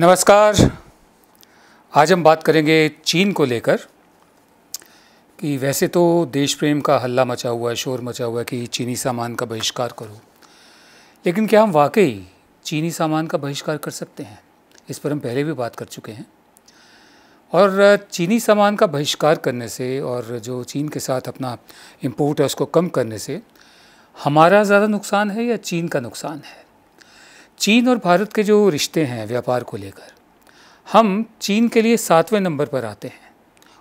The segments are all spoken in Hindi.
नमस्कार आज हम बात करेंगे चीन को लेकर कि वैसे तो देश प्रेम का हल्ला मचा हुआ है शोर मचा हुआ है कि चीनी सामान का बहिष्कार करो लेकिन क्या हम वाकई चीनी सामान का बहिष्कार कर सकते हैं इस पर हम पहले भी बात कर चुके हैं और चीनी सामान का बहिष्कार करने से और जो चीन के साथ अपना इम्पोर्ट है उसको कम करने से हमारा ज़्यादा नुकसान है या चीन का नुकसान है चीन और भारत के जो रिश्ते हैं व्यापार को लेकर हम चीन के लिए सातवें नंबर पर आते हैं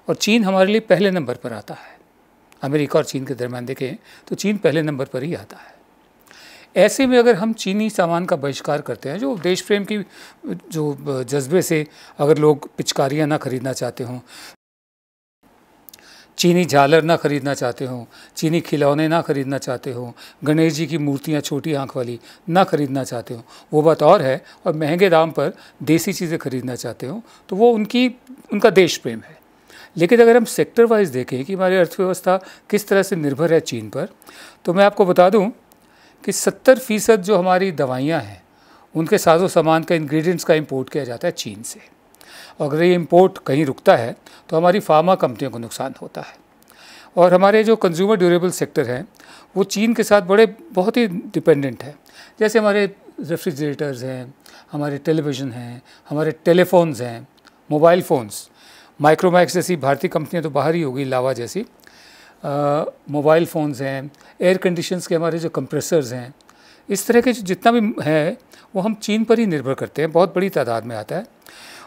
और चीन हमारे लिए पहले नंबर पर आता है अमेरिका और चीन के दरमियान देखें तो चीन पहले नंबर पर ही आता है ऐसे में अगर हम चीनी सामान का बहिष्कार करते हैं जो देश प्रेम की जो जज्बे से अगर लोग पिचकारियाँ ना खरीदना चाहते हों चीनी झालर ना खरीदना चाहते हो चीनी खिलौने ना खरीदना चाहते हो गणेश जी की मूर्तियाँ छोटी आँख वाली ना खरीदना चाहते हो वो बात और है और महंगे दाम पर देसी चीज़ें खरीदना चाहते हो तो वो उनकी उनका देश प्रेम है लेकिन अगर हम सेक्टर वाइज देखें कि हमारी अर्थव्यवस्था किस तरह से निर्भर है चीन पर तो मैं आपको बता दूं कि सत्तर फ़ीसद जो हमारी दवाइयाँ हैं उनके साजो सामान का इंग्रेडिएंट्स का इंपोर्ट किया जाता है चीन से और अगर ये इम्पोर्ट कहीं रुकता है तो हमारी फार्मा कंपनियों को नुकसान होता है और हमारे जो कंज्यूमर ड्यूरेबल सेक्टर हैं वो चीन के साथ बड़े बहुत ही डिपेंडेंट है जैसे हमारे रेफ्रिजरेटर्स हैं हमारे टेलीविज़न हैं हमारे टेलीफोन्स हैं मोबाइल फ़ोन्स माइक्रोमैक्स जैसी भारतीय कंपनियां तो बाहर ही होगी लावा जैसी मोबाइल फ़ोन्स हैं एयर कंडीशन के हमारे जो कंप्रेसर्स हैं इस तरह के जितना भी है वो हम चीन पर ही निर्भर करते हैं बहुत बड़ी तादाद में आता है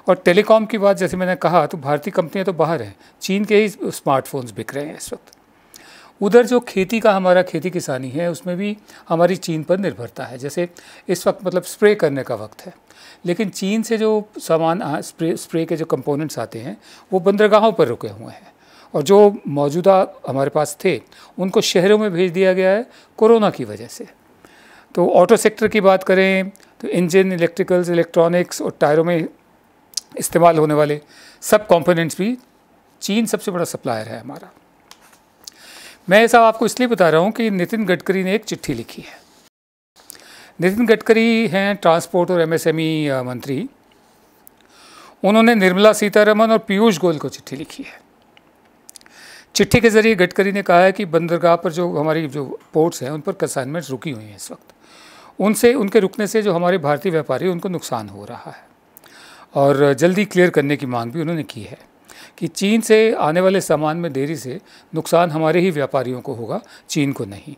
और टेलीकॉम की बात जैसे मैंने कहा तो भारतीय कंपनियां तो बाहर हैं चीन के ही स्मार्टफोन्स बिक रहे हैं इस वक्त उधर जो खेती का हमारा खेती किसानी है उसमें भी हमारी चीन पर निर्भरता है जैसे इस वक्त मतलब स्प्रे करने का वक्त है लेकिन चीन से जो सामान स्प्रे स्प्रे के जो कंपोनेंट्स आते हैं वो बंदरगाहों पर रुके हुए हैं और जो मौजूदा हमारे पास थे उनको शहरों में भेज दिया गया है कोरोना की वजह से तो ऑटो सेक्टर की बात करें तो इंजन इलेक्ट्रिकल्स इलेक्ट्रॉनिक्स और टायरों में इस्तेमाल होने वाले सब कंपोनेंट्स भी चीन सबसे बड़ा सप्लायर है हमारा मैं ऐसा आपको इसलिए बता रहा हूँ कि नितिन गडकरी ने एक चिट्ठी लिखी है नितिन गडकरी हैं ट्रांसपोर्ट और एमएसएमई e, मंत्री उन्होंने निर्मला सीतारमन और पीयूष गोयल को चिट्ठी लिखी है चिट्ठी के ज़रिए गडकरी ने कहा है कि बंदरगाह पर जो हमारी जो पोर्ट्स हैं उन पर कंसाइनमेंट्स रुकी हुई हैं इस वक्त उनसे उनके रुकने से जो हमारे भारतीय व्यापारी उनको नुकसान हो रहा है और जल्दी क्लियर करने की मांग भी उन्होंने की है कि चीन से आने वाले सामान में देरी से नुकसान हमारे ही व्यापारियों को होगा चीन को नहीं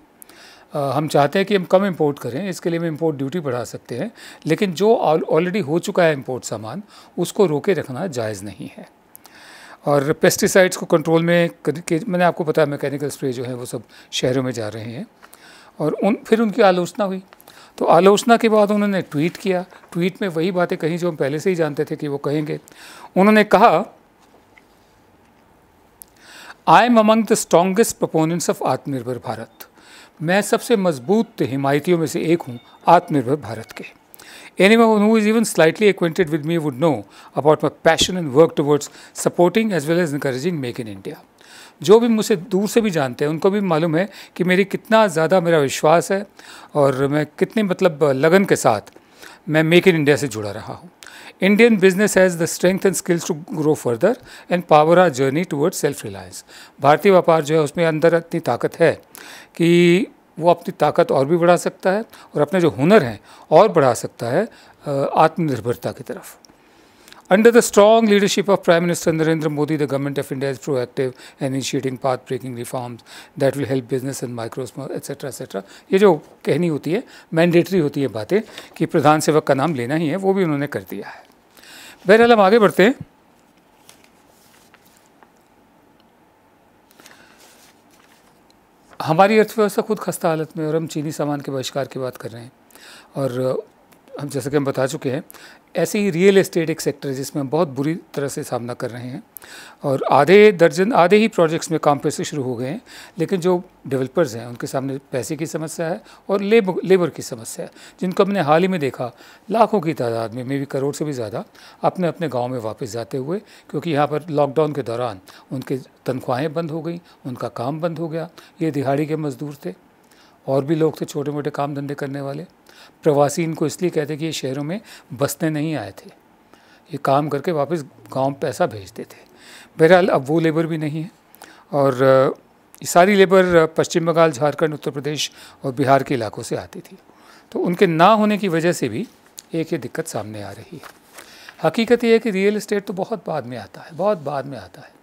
हम चाहते हैं कि हम कम इंपोर्ट करें इसके लिए हम इंपोर्ट ड्यूटी बढ़ा सकते हैं लेकिन जो ऑलरेडी हो चुका है इंपोर्ट सामान उसको रोके रखना जायज़ नहीं है और पेस्टिसाइड्स को कंट्रोल में के मैंने आपको बताया मैकेनिकल स्प्रे जो है वो सब शहरों में जा रहे हैं और उन फिर उनकी आलोचना हुई तो आलोचना के बाद उन्होंने ट्वीट किया ट्वीट में वही बातें कहीं जो हम पहले से ही जानते थे कि वो कहेंगे उन्होंने कहा I am among the strongest proponents of Atmanirbhar Bharat मैं सबसे मजबूत हिमायतियों में से एक हूँ आत्मनिर्भर भारत के anyone who is even slightly acquainted with me would know about my passion and work towards supporting as well as encouraging make in India जो भी मुझसे दूर से भी जानते हैं उनको भी मालूम है कि मेरी कितना ज़्यादा मेरा विश्वास है और मैं कितनी मतलब लगन के साथ मैं मेक इन इंडिया से जुड़ा रहा हूँ Indian business has the strength and skills to grow further and power our journey towards self reliance भारतीय व्यापार जो है उसमें अंदर इतनी ताकत है कि वो अपनी ताकत और भी बढ़ा सकता है और अपने जो हुनर हैं और बढ़ा सकता है आत्मनिर्भरता की तरफ Under the strong leadership of Prime Minister Narendra Modi, the Government of India is proactive and in initiating path-breaking reforms that will help business and micro, small, etc., etc. ये जो कहनी होती है mandatory होती है बातें कि प्रधान सेवक का नाम लेना ही है वो भी उन्होंने कर दिया है बहरहाल हम आगे बढ़ते हैं हमारी अर्थव्यवस्था खुद खस्ता हालत में और हम चीनी सामान के बहिष्कार की बात कर रहे हैं और हम जैसा कि हम बता चुके हैं ऐसे ही रियल एस्टेट एक सेक्टर है जिसमें हम बहुत बुरी तरह से सामना कर रहे हैं और आधे दर्जन आधे ही प्रोजेक्ट्स में काम पैसे शुरू हो गए हैं लेकिन जो डेवलपर्स हैं उनके सामने पैसे की समस्या है और लेबर लेबर की समस्या है जिनको हमने हाल ही में देखा लाखों की तादाद में मे भी करोड़ से भी ज़्यादा अपने अपने गाँव में वापस जाते हुए क्योंकि यहाँ पर लॉकडाउन के दौरान उनके तनख्वाहें बंद हो गई उनका काम बंद हो गया ये दिहाड़ी के मज़दूर थे और भी लोग थे छोटे मोटे काम धंधे करने वाले प्रवासी इनको इसलिए कहते कि ये शहरों में बसने नहीं आए थे ये काम करके वापस गांव पैसा भेजते थे बहरहाल अब वो लेबर भी नहीं है और ये सारी लेबर पश्चिम बंगाल झारखंड उत्तर प्रदेश और बिहार के इलाकों से आती थी तो उनके ना होने की वजह से भी एक ये दिक्कत सामने आ रही है हकीकत यह है कि रियल इस्टेट तो बहुत बाद में आता है बहुत बाद में आता है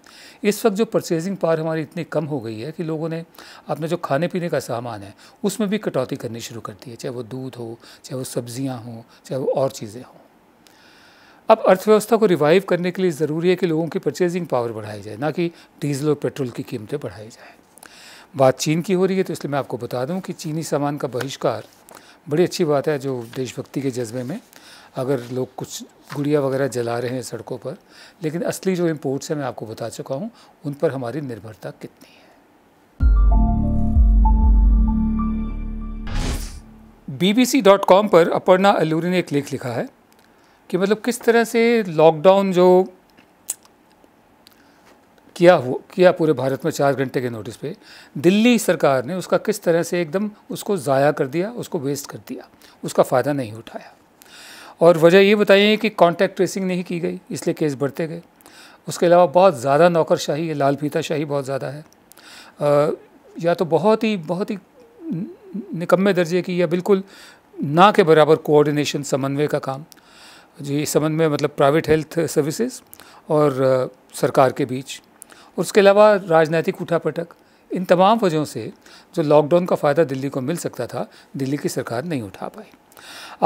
इस वक्त जो परचेजिंग पावर हमारी इतनी कम हो गई है कि लोगों ने अपना जो खाने पीने का सामान है उसमें भी कटौती करनी शुरू कर दी है चाहे वो दूध हो चाहे वो सब्ज़ियाँ हों चाहे वो और चीज़ें हों अब अर्थव्यवस्था को रिवाइव करने के लिए ज़रूरी है कि लोगों की परचेजिंग पावर बढ़ाई जाए ना कि डीजल और पेट्रोल की कीमतें बढ़ाई जाएँ बात चीन की हो रही है तो इसलिए मैं आपको बता दूं कि चीनी सामान का बहिष्कार बड़ी अच्छी बात है जो देशभक्ति के जज्बे में अगर लोग कुछ गुड़िया वगैरह जला रहे हैं सड़कों पर लेकिन असली जो इम्पोर्ट्स हैं मैं आपको बता चुका हूँ उन पर हमारी निर्भरता कितनी है बी पर अपर्णा अल्लूरी ने एक लेख लिखा है कि मतलब किस तरह से लॉकडाउन जो किया हो किया पूरे भारत में चार घंटे के नोटिस पे दिल्ली सरकार ने उसका किस तरह से एकदम उसको ज़ाया कर दिया उसको वेस्ट कर दिया उसका फ़ायदा नहीं उठाया और वजह ये बताइए कि कॉन्टैक्ट ट्रेसिंग नहीं की गई इसलिए केस बढ़ते गए उसके अलावा बहुत ज़्यादा नौकरशाही है लाल फीताशाही बहुत ज़्यादा है आ, या तो बहुत ही बहुत ही निकम्मे दर्जे की या बिल्कुल ना के बराबर कोऑर्डिनेशन समन्वय का काम जी समन्वय मतलब प्राइवेट हेल्थ सर्विसेज और सरकार के बीच उसके अलावा राजनीतिक उठापटक इन तमाम वजहों से जो लॉकडाउन का फ़ायदा दिल्ली को मिल सकता था दिल्ली की सरकार नहीं उठा पाई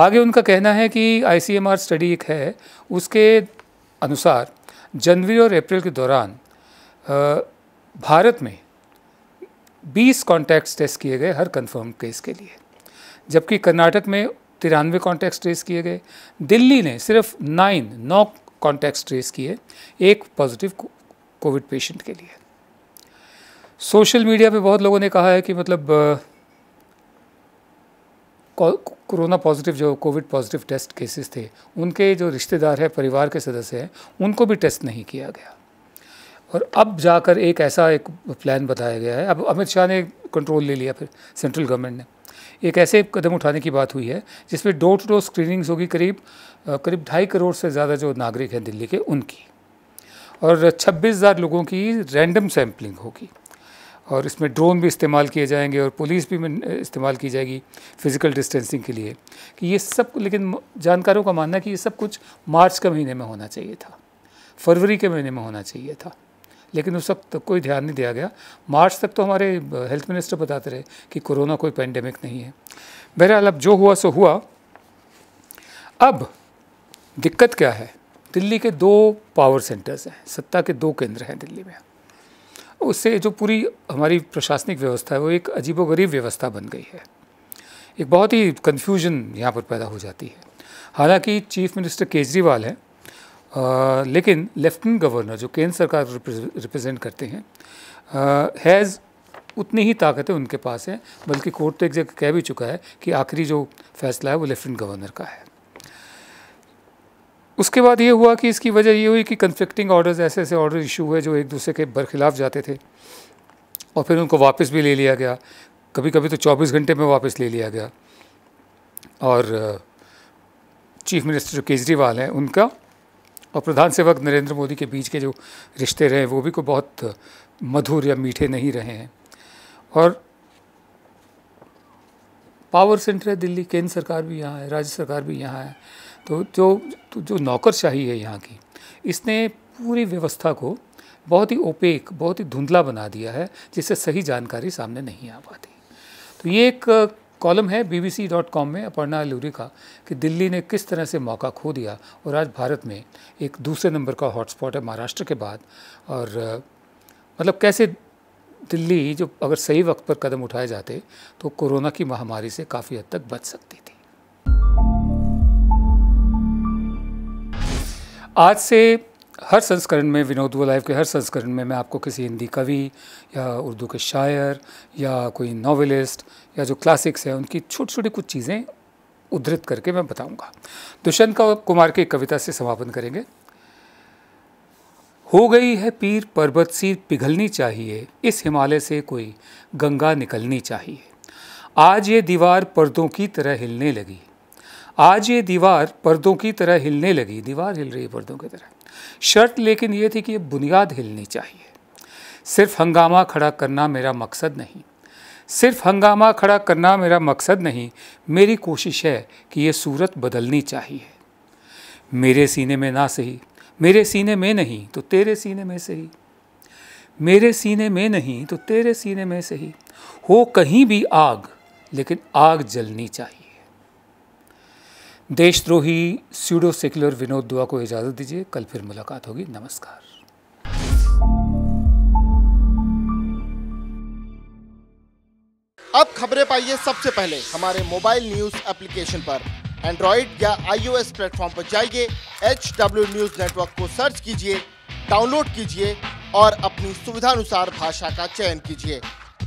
आगे उनका कहना है कि आई स्टडी एक है उसके अनुसार जनवरी और अप्रैल के दौरान भारत में 20 कॉन्टैक्ट टेस्ट किए गए हर कंफर्म केस के लिए जबकि कर्नाटक में तिरानवे कॉन्टैक्ट ट्रेस किए गए दिल्ली ने सिर्फ नाइन नौ कॉन्टैक्ट्स ट्रेस किए एक पॉजिटिव कोविड पेशेंट के लिए सोशल मीडिया पे बहुत लोगों ने कहा है कि मतलब कोरोना पॉजिटिव जो कोविड पॉजिटिव टेस्ट केसेस थे उनके जो रिश्तेदार हैं परिवार के सदस्य हैं उनको भी टेस्ट नहीं किया गया और अब जाकर एक ऐसा एक प्लान बताया गया है अब अमित शाह ने कंट्रोल ले लिया फिर सेंट्रल गवर्नमेंट ने एक ऐसे कदम उठाने की बात हुई है जिसमें डोर टू डोर स्क्रीनिंग्स होगी करीब करीब ढाई करोड़ से ज़्यादा जो नागरिक हैं दिल्ली के उनकी और छब्बीस हज़ार लोगों की रैंडम सैम्पलिंग होगी और इसमें ड्रोन भी इस्तेमाल किए जाएंगे और पुलिस भी इस्तेमाल की जाएगी फ़िज़िकल डिस्टेंसिंग के लिए कि ये सब लेकिन जानकारों का मानना है कि ये सब कुछ मार्च के महीने में होना चाहिए था फरवरी के महीने में होना चाहिए था लेकिन उस वक्त तो कोई ध्यान नहीं दिया गया मार्च तक तो हमारे हेल्थ मिनिस्टर बताते रहे कि कोरोना कोई पैंडेमिक नहीं है बहरहाल अब जो हुआ सो हुआ अब दिक्कत क्या है दिल्ली के दो पावर सेंटर्स हैं सत्ता के दो केंद्र हैं दिल्ली में उससे जो पूरी हमारी प्रशासनिक व्यवस्था है वो एक अजीबोगरीब व्यवस्था बन गई है एक बहुत ही कन्फ्यूजन यहाँ पर पैदा हो जाती है हालांकि चीफ मिनिस्टर केजरीवाल हैं लेकिन लेफ्टिनेंट गवर्नर जो केंद्र सरकार रिप्रेजेंट करते हैं हैज़ उतनी ही ताकतें उनके पास हैं बल्कि कोर्ट तो एक जगह कह भी चुका है कि आखिरी जो फैसला है वो लेफ्टिनेंट गवर्नर का है उसके बाद ये हुआ कि इसकी वजह ये हुई कि कन्फ्लिक्टिंग ऑर्डर्स ऐसे ऐसे ऑर्डर इशू हुए जो एक दूसरे के बरखिलाफ जाते थे और फिर उनको वापस भी ले लिया गया कभी कभी तो 24 घंटे में वापस ले लिया गया और चीफ मिनिस्टर जो केजरीवाल हैं उनका और प्रधान सेवक नरेंद्र मोदी के बीच के जो रिश्ते रहे वो भी को बहुत मधुर या मीठे नहीं रहे हैं और पावर सेंटर है दिल्ली केंद्र सरकार भी यहाँ है राज्य सरकार भी यहाँ है तो जो तो जो नौकरशाही है यहाँ की इसने पूरी व्यवस्था को बहुत ही ओपेक बहुत ही धुंधला बना दिया है जिससे सही जानकारी सामने नहीं आ पाती तो ये एक कॉलम है कॉम में अपर्णा लूरी का कि दिल्ली ने किस तरह से मौका खो दिया और आज भारत में एक दूसरे नंबर का हॉटस्पॉट है महाराष्ट्र के बाद और मतलब कैसे दिल्ली जो अगर सही वक्त पर कदम उठाए जाते तो कोरोना की महामारी से काफ़ी हद तक बच सकती थी आज से हर संस्करण में विनोद व लाइव के हर संस्करण में मैं आपको किसी हिंदी कवि या उर्दू के शायर या कोई नावलिस्ट या जो क्लासिक्स हैं उनकी छोटी छोटी कुछ चीज़ें उद्धृत करके मैं बताऊंगा दुष्यंत का कुमार की कविता से समापन करेंगे हो गई है पीर पर्वत सी पिघलनी चाहिए इस हिमालय से कोई गंगा निकलनी चाहिए आज ये दीवार पर्दों की तरह हिलने लगी आज ये दीवार पर्दों की तरह हिलने लगी दीवार हिल रही है पर्दों की तरह शर्त लेकिन ये थी कि ये बुनियाद हिलनी चाहिए सिर्फ हंगामा खड़ा करना मेरा मकसद नहीं सिर्फ हंगामा खड़ा करना मेरा मकसद नहीं मेरी कोशिश है कि ये सूरत बदलनी चाहिए मेरे सीने में ना सही मेरे सीने में नहीं तो तेरे सीने में सही मेरे सीने में नहीं तो तेरे सीने में सही हो कहीं भी आग लेकिन आग जलनी चाहिए देशद्रोही स्यूडो सेक्युलर विनोद दुआ को इजाज़त दीजिए कल फिर मुलाकात होगी नमस्कार अब खबरें पाइए सबसे पहले हमारे मोबाइल न्यूज एप्लीकेशन पर एंड्रॉइड या आईओएस प्लेटफॉर्म पर जाइए एच डब्ल्यू न्यूज नेटवर्क को सर्च कीजिए डाउनलोड कीजिए और अपनी सुविधानुसार भाषा का चयन कीजिए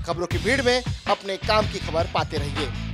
खबरों की भीड़ में अपने काम की खबर पाते रहिए